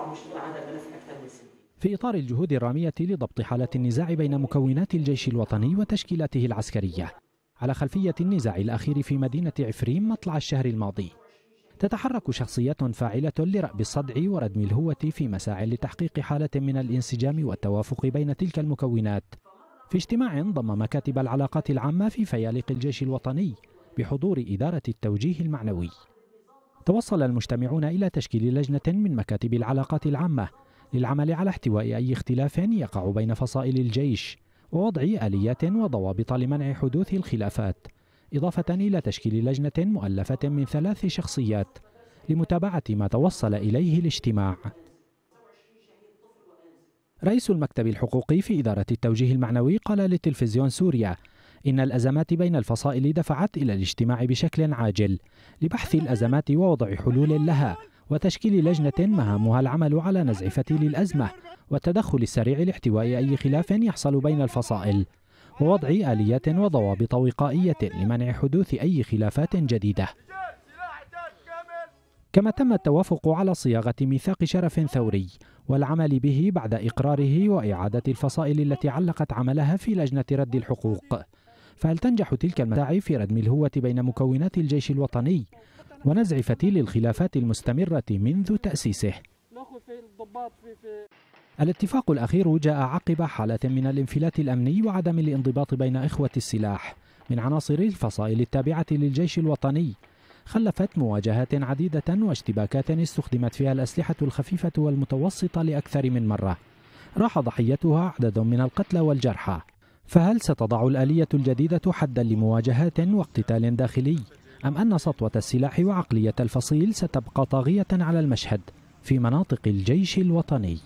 هذا الملف اكثر من سنين في إطار الجهود الرامية لضبط حالة النزاع بين مكونات الجيش الوطني وتشكيلاته العسكرية على خلفية النزاع الأخير في مدينة عفرين مطلع الشهر الماضي تتحرك شخصيات فاعلة لرأب الصدع وردم الهوة في مساع لتحقيق حالة من الانسجام والتوافق بين تلك المكونات في اجتماع ضم مكاتب العلاقات العامة في فيالق الجيش الوطني بحضور إدارة التوجيه المعنوي توصل المجتمعون إلى تشكيل لجنة من مكاتب العلاقات العامة للعمل على احتواء أي اختلاف يقع بين فصائل الجيش ووضع آليات وضوابط لمنع حدوث الخلافات إضافة إلى تشكيل لجنة مؤلفة من ثلاث شخصيات لمتابعة ما توصل إليه الاجتماع رئيس المكتب الحقوقي في إدارة التوجيه المعنوي قال لتلفزيون سوريا إن الأزمات بين الفصائل دفعت إلى الاجتماع بشكل عاجل لبحث الأزمات ووضع حلول لها وتشكيل لجنة مهامها العمل على نزع فتيل الأزمة والتدخل السريع لاحتواء أي خلاف يحصل بين الفصائل ووضع آليات وضوابط وقائية لمنع حدوث أي خلافات جديدة كما تم التوافق على صياغة ميثاق شرف ثوري والعمل به بعد إقراره وإعادة الفصائل التي علقت عملها في لجنة رد الحقوق فهل تنجح تلك المتاعي في ردم الهوة بين مكونات الجيش الوطني ونزع فتيل الخلافات المستمرة منذ تأسيسه؟ الاتفاق الأخير جاء عقب حالة من الانفلات الأمني وعدم الانضباط بين إخوة السلاح من عناصر الفصائل التابعة للجيش الوطني خلفت مواجهات عديدة واشتباكات استخدمت فيها الأسلحة الخفيفة والمتوسطة لأكثر من مرة راح ضحيتها عدد من القتلى والجرحى فهل ستضع الآلية الجديدة حدا لمواجهات واقتتال داخلي؟ أم أن سطوة السلاح وعقلية الفصيل ستبقى طاغية على المشهد في مناطق الجيش الوطني؟